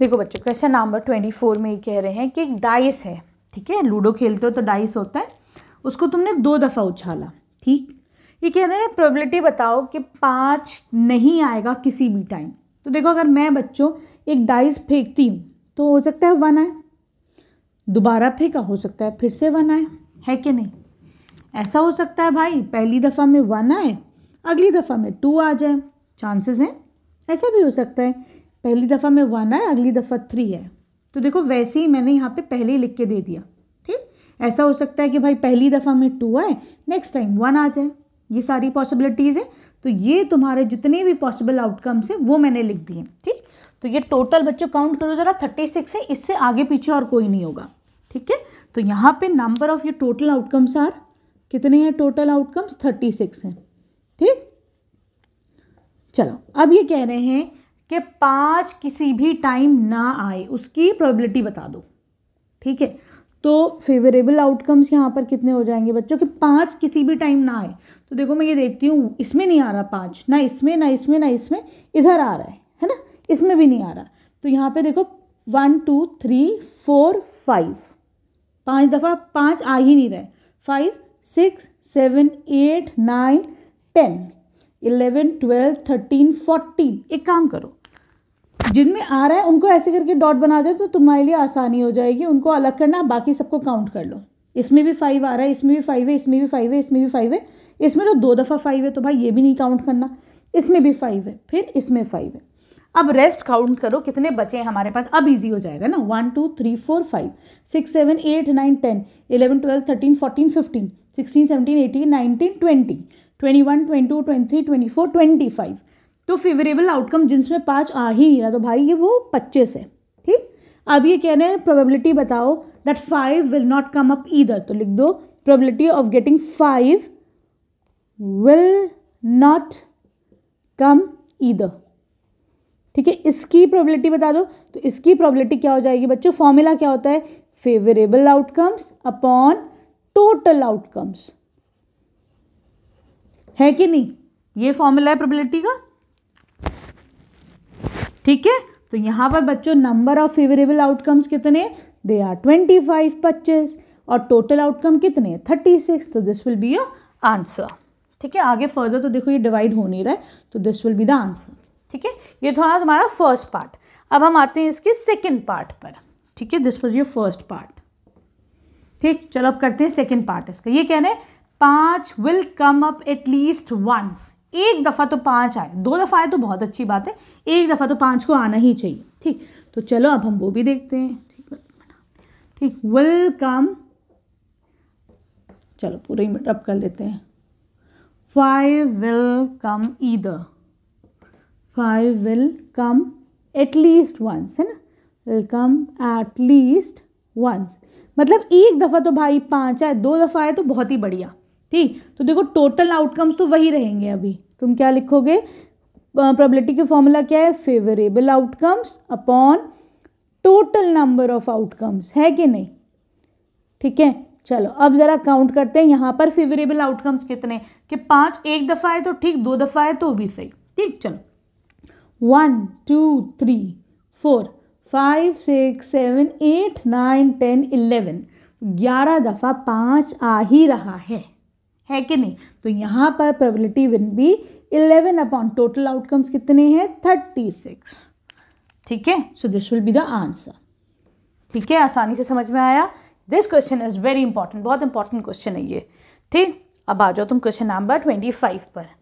देखो बच्चों question number twenty four में ये कह रहे हैं कि एक डाइस है ठीक है लूडो खेलते हो तो डाइस होता है उसको तुमने दो दफ़ा उछाला ठीक ये कह रहे हैं प्रोबेबिलिटी बताओ कि पाँच नहीं आएगा किसी भी टाइम तो देखो अगर मैं बच्चों एक डाइस फेंकती हूँ तो हो सकता है वन आए दोबारा फेंका हो सकता है फिर से वन आए है कि नहीं ऐसा हो सकता है भाई पहली दफ़ा में वन आए अगली दफ़ा में टू आ जाए चांसेस हैं ऐसा भी हो सकता है पहली दफ़ा में वन है अगली दफ़ा थ्री है तो देखो वैसे ही मैंने यहाँ पे पहले ही लिख के दे दिया ठीक ऐसा हो सकता है कि भाई पहली दफ़ा में टू आए नेक्स्ट टाइम वन आ जाए ये सारी पॉसिबिलिटीज़ हैं तो ये तुम्हारे जितने भी पॉसिबल आउटकम्स हैं वो मैंने लिख दिए ठीक तो ये टोटल बच्चों काउंट करो ज़रा थर्टी सिक्स है इससे आगे पीछे और कोई नहीं होगा ठीक है तो यहाँ पे नंबर ऑफ़ ये टोटल आउटकम्स आर कितने हैं टोटल आउटकम्स थर्टी सिक्स हैं ठीक चलो अब ये कह रहे हैं कि पाँच किसी भी टाइम ना आए उसकी प्रोबेबिलिटी बता दो ठीक है तो फेवरेबल आउटकम्स यहाँ पर कितने हो जाएंगे बच्चों कि पाँच किसी भी टाइम ना आए तो देखो मैं ये देखती हूँ इसमें नहीं आ रहा पाँच ना इसमें ना इसमें ना इसमें इधर आ रहा है है ना इसमें भी नहीं आ रहा तो यहाँ पे देखो one two three four five पाँच दफ़ा पाँच आ ही नहीं रहे five six seven eight nine ten eleven twelve thirteen fourteen एक काम करो जिनमें आ रहा है उनको ऐसे करके डॉट बना दे तो तुम्हारे लिए आसानी हो जाएगी उनको अलग करना बाकी सबको काउंट कर लो इसमें भी फाइव आ रहा है इसमें भी फाइव है इसमें भी फाइव है इसमें भी फाइव है इसमें तो दो दफ़ा फाइव है तो भाई ये भी नहीं काउंट करना इसमें भी फाइव है फिर इसमें फाइव है अब रेस्ट काउंट करो कितने बचे हैं हमारे पास अब इजी हो जाएगा ना one two three four five six seven eight nine ten eleven twelve thirteen fourteen fifteen sixteen seventeen eighteen nineteen twenty twenty one twenty two twenty three twenty four twenty five तो favourable outcome जिसमें पाँच आ ही ना तो भाई ये वो पच्चीस है ठीक अब ये कह रहे हैं प्रोबेबिलिटी बताओ that five will not come up either तो लिख दो probability of getting five will not come either ठीक है इसकी प्रोबेबिलिटी बता दो तो इसकी प्रोबेबिलिटी क्या हो जाएगी बच्चों फॉर्मूला क्या होता है favourable outcomes upon total outcomes है कि नहीं ये फॉर्मूला है प्रोबेबिलिटी का ठीक है तो यहाँ पर बच्चों नंबर ऑफ फेवरेबल आउटकम्स कितने दे आर ट्वेंटी फाइव पच्चीस और टोटल आउटकम कितने थर्टी सिक्स तो this will be your answer ठीक है आगे फर्दर तो देखो ये डिवाइड हो नहीं रहा है तो this will be the answer ठीक है ये थोड़ा तुम्हारा फर्स्ट पार्ट अब हम आते हैं इसके सेकेंड पार्ट पर ठीक है this was your first part ठीक चलो अब करते हैं सेकेंड पार्ट इसका ये कहना है पाँच will come up at least once एक दफ़ा तो पाँच आए दो दफ़ा आए तो बहुत अच्छी बात है एक दफ़ा तो पाँच को आना ही चाहिए ठीक तो चलो अब हम वो भी देखते हैं ठीक ठीक विल कम चलो पूरे ही मिटअप कर लेते हैं five will come either five will come at least once है ना विल कम एटलीस्ट वंस मतलब एक दफ़ा तो भाई पाँच आए दो दफ़ा आए तो बहुत ही बढ़िया ठीक तो देखो टोटल आउटकम्स तो वही रहेंगे अभी तुम क्या लिखोगे प्रॉबिलिटी की फॉर्मूला क्या है favourable outcomes upon total number of outcomes है कि नहीं ठीक है चलो अब ज़रा काउंट करते हैं यहाँ पर फेवरेबल आउटकम्स कितने कि पाँच एक दफ़ा है तो ठीक दो दफ़ा है तो भी सही ठीक चलो one two three four five six seven eight nine ten eleven ग्यारह दफ़ा पाँच आ ही रहा है है कि नहीं तो यहाँ पर probability will be eleven upon total outcomes कितने हैं थर्टी सिक्स ठीक है so this will be the answer ठीक है आसानी से समझ में आया this question is very important बहुत इंपॉर्टेंट क्वेश्चन है ये ठीक अब आ जाओ तुम क्वेश्चन नंबर ट्वेंटी फाइव पर